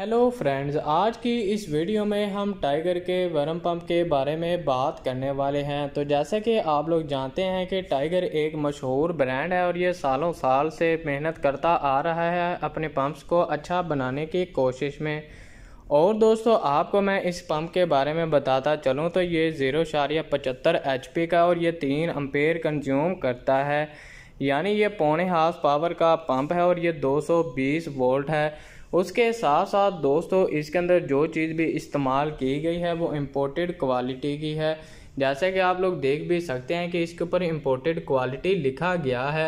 hello friends आज की इस वीडियो में हम टाइगर के वर्म पंप के बारे में बात करने वाले हैं तो जैसा कि आप लोग जानते हैं कि टाइगर एक मशहूर ब्रांड है और ये सालों साल से मेहनत करता आ रहा है अपने पंप्स को अच्छा बनाने की कोशिश में और दोस्तों आपको मैं इस पंप के बारे में बताता चलूँ तो ये ज़ीरो शारिया पचहत्तर एच का और ये तीन अम्पेयर कंज्यूम करता है यानी ये पौने हाफ पावर का पंप है और ये 220 वोल्ट है उसके साथ साथ दोस्तों इसके अंदर जो चीज़ भी इस्तेमाल की गई है वो इम्पोर्टेड क्वालिटी की है जैसे कि आप लोग देख भी सकते हैं कि इसके ऊपर इम्पोर्टेड क्वालिटी लिखा गया है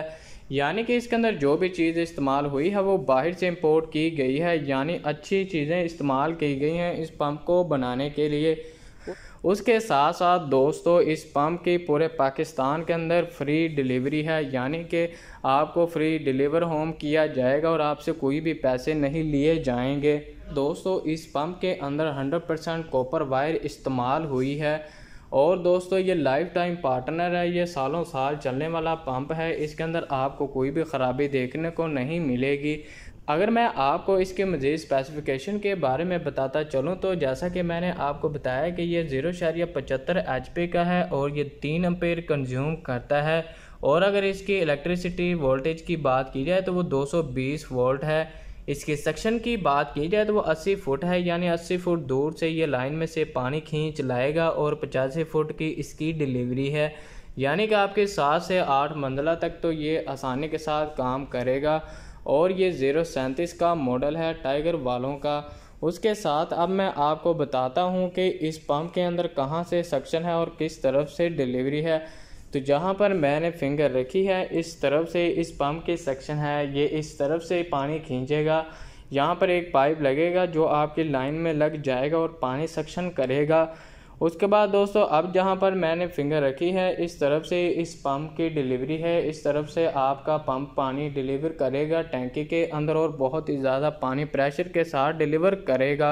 यानी कि इसके अंदर जो भी चीज़ इस्तेमाल हुई है वो बाहर से इम्पोर्ट की गई है यानी अच्छी चीज़ें इस्तेमाल की गई हैं इस पंप को बनाने के लिए उसके साथ साथ दोस्तों इस पम्प की पूरे पाकिस्तान के अंदर फ्री डिलीवरी है यानी कि आपको फ्री डिलीवर होम किया जाएगा और आपसे कोई भी पैसे नहीं लिए जाएंगे दोस्तों इस पम्प के अंदर 100 परसेंट कॉपर वायर इस्तेमाल हुई है और दोस्तों ये लाइफ टाइम पार्टनर है ये सालों साल चलने वाला पंप है इसके अंदर आपको कोई भी ख़राबी देखने को नहीं मिलेगी अगर मैं आपको इसके मज़ीद स्पेसिफिकेशन के बारे में बताता चलूँ तो जैसा कि मैंने आपको बताया कि ये ज़ीरो शारिया पचहत्तर एच का है और ये तीन अम्पेयर कंज्यूम करता है और अगर इसकी इलेक्ट्रिसिटी वोल्टेज की बात की जाए तो वो 220 वोल्ट है इसके सेक्शन की बात की जाए तो वो 80 फुट है यानी 80 फुट दूर से ये लाइन में से पानी खींच लाएगा और पचासी फुट की इसकी डिलीवरी है यानी कि आपके सात से आठ मंजिला तक तो ये आसानी के साथ काम करेगा और ये ज़ीरो सैंतीस का मॉडल है टाइगर वालों का उसके साथ अब मैं आपको बताता हूँ कि इस पंप के अंदर कहाँ से सक्शन है और किस तरफ से डिलीवरी है तो जहाँ पर मैंने फिंगर रखी है इस तरफ से इस पंप की सक्शन है ये इस तरफ से पानी खींचेगा यहाँ पर एक पाइप लगेगा जो आपकी लाइन में लग जाएगा और पानी सक्शन करेगा उसके बाद दोस्तों अब जहाँ पर मैंने फिंगर रखी है इस तरफ से इस पंप की डिलीवरी है इस तरफ से आपका पंप पानी डिलीवर करेगा टैंकी के अंदर और बहुत ही ज़्यादा पानी प्रेशर के साथ डिलीवर करेगा